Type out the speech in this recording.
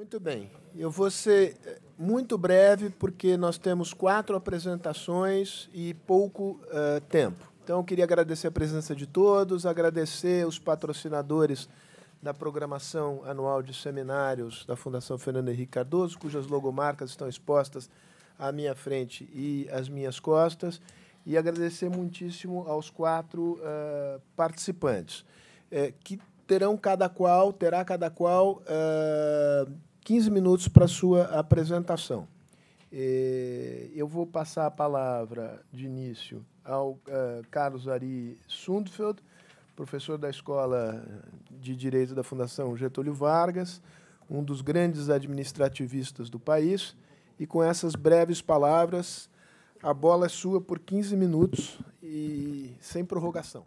Muito bem. Eu vou ser eh, muito breve, porque nós temos quatro apresentações e pouco uh, tempo. Então, eu queria agradecer a presença de todos, agradecer os patrocinadores da programação anual de seminários da Fundação Fernando Henrique Cardoso, cujas logomarcas estão expostas à minha frente e às minhas costas, e agradecer muitíssimo aos quatro uh, participantes, eh, que terão cada qual, terá cada qual. Uh, 15 minutos para a sua apresentação. É, eu vou passar a palavra de início ao é, Carlos Ari Sundfeld, professor da Escola de Direito da Fundação Getúlio Vargas, um dos grandes administrativistas do país. E com essas breves palavras, a bola é sua por 15 minutos e sem prorrogação.